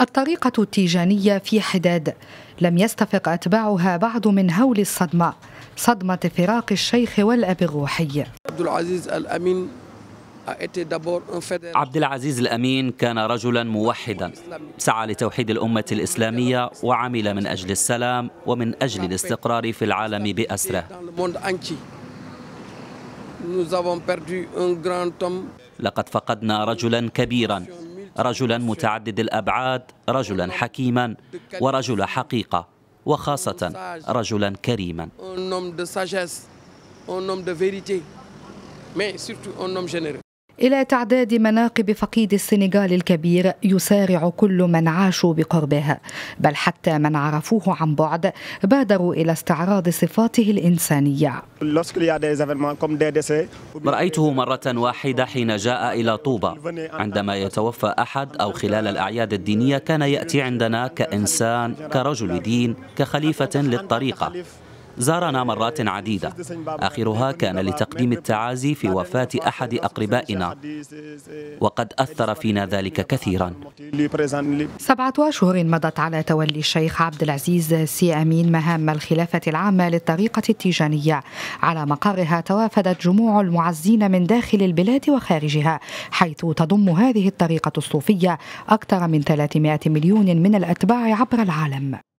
الطريقة التيجانية في حداد لم يستفق أتباعها بعد من هول الصدمة صدمة فراق الشيخ والأب الروحي عبد العزيز الأمين عبد العزيز الامين كان رجلا موحدا سعى لتوحيد الامه الاسلاميه وعمل من اجل السلام ومن اجل الاستقرار في العالم باسره لقد فقدنا رجلا كبيرا رجلا متعدد الأبعاد رجلا حكيما ورجل حقيقة وخاصة رجلا كريما un homme de sagesse, un homme de vérité, mais surtout un homme généreux. إلى تعداد مناقب فقيد السنغال الكبير يسارع كل من عاشوا بقربه بل حتى من عرفوه عن بعد بادروا إلى استعراض صفاته الإنسانية رأيته مرة واحدة حين جاء إلى طوبة عندما يتوفى أحد أو خلال الأعياد الدينية كان يأتي عندنا كإنسان كرجل دين كخليفة للطريقة زارنا مرات عديدة آخرها كان لتقديم التعازي في وفاة أحد أقربائنا وقد أثر فينا ذلك كثيرا سبعة أشهر مضت على تولي الشيخ عبد العزيز سي أمين مهام الخلافة العامة للطريقة التيجانية على مقرها توافدت جموع المعزين من داخل البلاد وخارجها حيث تضم هذه الطريقة الصوفية أكثر من 300 مليون من الأتباع عبر العالم